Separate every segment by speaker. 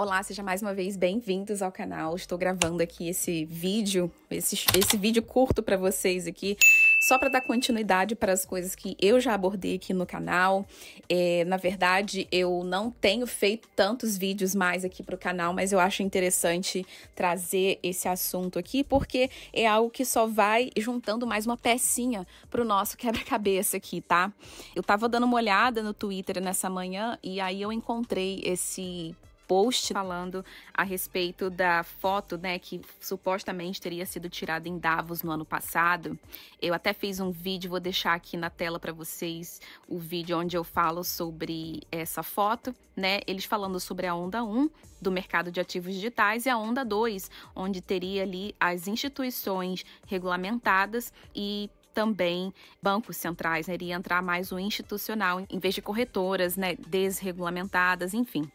Speaker 1: Olá, seja mais uma vez bem-vindos ao canal. Estou gravando aqui esse vídeo, esse, esse vídeo curto para vocês aqui, só para dar continuidade para as coisas que eu já abordei aqui no canal. É, na verdade, eu não tenho feito tantos vídeos mais aqui para o canal, mas eu acho interessante trazer esse assunto aqui, porque é algo que só vai juntando mais uma pecinha para o nosso quebra-cabeça aqui, tá? Eu estava dando uma olhada no Twitter nessa manhã e aí eu encontrei esse post falando a respeito da foto, né, que supostamente teria sido tirada em Davos no ano passado. Eu até fiz um vídeo, vou deixar aqui na tela para vocês o vídeo onde eu falo sobre essa foto, né? Eles falando sobre a onda 1 do mercado de ativos digitais e a onda 2, onde teria ali as instituições regulamentadas e também bancos centrais, né? iria entrar mais o institucional, em vez de corretoras né? desregulamentadas, enfim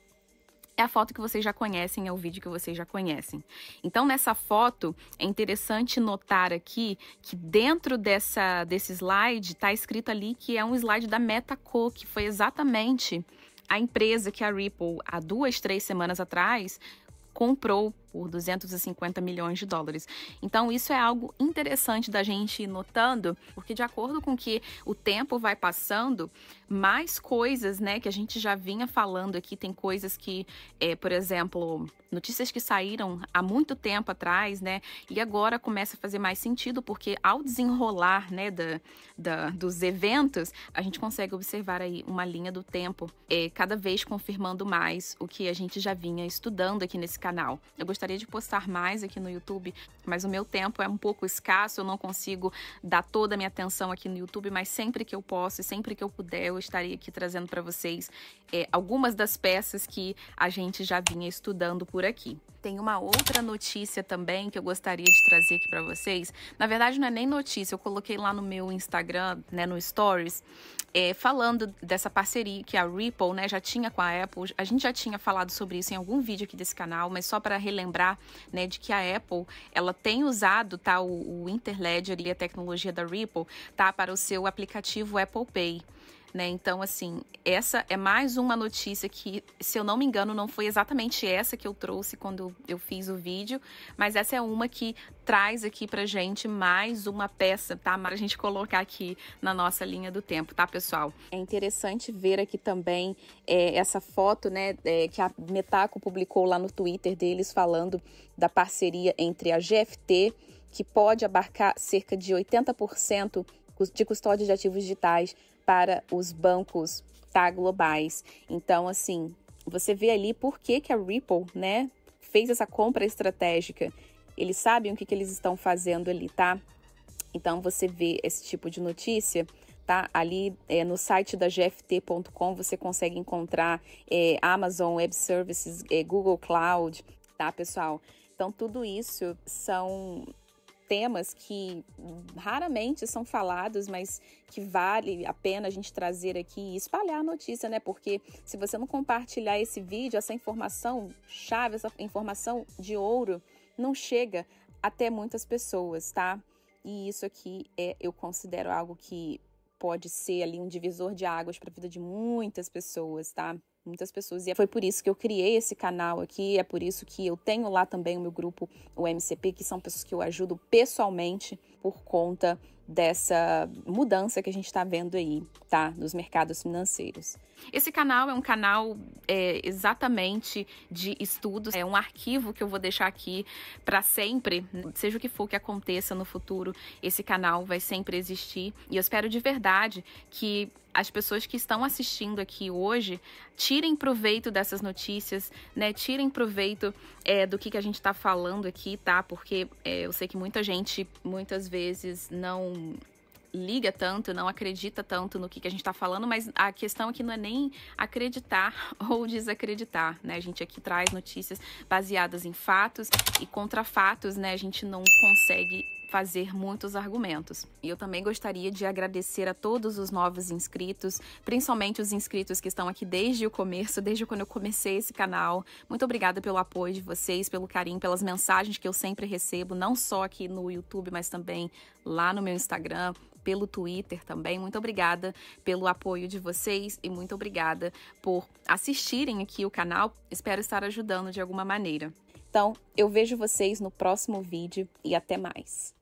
Speaker 1: é a foto que vocês já conhecem, é o vídeo que vocês já conhecem. Então, nessa foto, é interessante notar aqui que dentro dessa, desse slide está escrito ali que é um slide da MetaCo, que foi exatamente a empresa que a Ripple, há duas, três semanas atrás, comprou por 250 milhões de dólares. Então, isso é algo interessante da gente ir notando, porque de acordo com que o tempo vai passando, mais coisas, né, que a gente já vinha falando aqui, tem coisas que, é, por exemplo, notícias que saíram há muito tempo atrás, né, e agora começa a fazer mais sentido, porque ao desenrolar, né, da, da dos eventos, a gente consegue observar aí uma linha do tempo, é, cada vez confirmando mais o que a gente já vinha estudando aqui nesse canal. Eu gostaria de postar mais aqui no YouTube, mas o meu tempo é um pouco escasso, eu não consigo dar toda a minha atenção aqui no YouTube, mas sempre que eu posso e sempre que eu puder, eu estarei aqui trazendo para vocês é, algumas das peças que a gente já vinha estudando por aqui. Tem uma outra notícia também que eu gostaria de trazer aqui para vocês. Na verdade, não é nem notícia, eu coloquei lá no meu Instagram, né, no Stories, é, falando dessa parceria que a Ripple né, já tinha com a Apple. A gente já tinha falado sobre isso em algum vídeo aqui desse canal, mas só para relembrar lembrar, né, de que a Apple, ela tem usado, tá, o, o Interledger e a tecnologia da Ripple, tá, para o seu aplicativo Apple Pay né? Então, assim, essa é mais uma notícia que, se eu não me engano, não foi exatamente essa que eu trouxe quando eu fiz o vídeo, mas essa é uma que traz aqui pra gente mais uma peça, tá? Para a gente colocar aqui na nossa linha do tempo, tá, pessoal? É interessante ver aqui também é, essa foto, né, é, que a Metaco publicou lá no Twitter deles falando da parceria entre a GFT, que pode abarcar cerca de 80% de custódia de ativos digitais para os bancos tá, globais. Então, assim, você vê ali por que, que a Ripple, né, fez essa compra estratégica. Eles sabem o que, que eles estão fazendo ali, tá? Então, você vê esse tipo de notícia tá? Ali é, no site da GFT.com você consegue encontrar é, Amazon Web Services, é, Google Cloud, tá, pessoal? Então tudo isso são temas que raramente são falados, mas que vale a pena a gente trazer aqui e espalhar a notícia, né? Porque se você não compartilhar esse vídeo, essa informação chave, essa informação de ouro, não chega até muitas pessoas, tá? E isso aqui é, eu considero algo que pode ser ali um divisor de águas para a vida de muitas pessoas, tá? muitas pessoas. E é, foi por isso que eu criei esse canal aqui, é por isso que eu tenho lá também o meu grupo, o MCP, que são pessoas que eu ajudo pessoalmente por conta dessa mudança que a gente está vendo aí, tá? Nos mercados financeiros. Esse canal é um canal é, exatamente de estudos, é um arquivo que eu vou deixar aqui para sempre, seja o que for que aconteça no futuro, esse canal vai sempre existir e eu espero de verdade que as pessoas que estão assistindo aqui hoje tirem proveito dessas notícias, né? Tirem proveito é, do que, que a gente está falando aqui, tá? Porque é, eu sei que muita gente muitas vezes não liga tanto, não acredita tanto no que, que a gente está falando, mas a questão aqui é não é nem acreditar ou desacreditar, né? A gente aqui traz notícias baseadas em fatos e contra fatos, né? A gente não consegue fazer muitos argumentos. E eu também gostaria de agradecer a todos os novos inscritos, principalmente os inscritos que estão aqui desde o começo, desde quando eu comecei esse canal. Muito obrigada pelo apoio de vocês, pelo carinho, pelas mensagens que eu sempre recebo, não só aqui no YouTube, mas também lá no meu Instagram, pelo Twitter também. Muito obrigada pelo apoio de vocês e muito obrigada por assistirem aqui o canal. Espero estar ajudando de alguma maneira. Então, eu vejo vocês no próximo vídeo e até mais.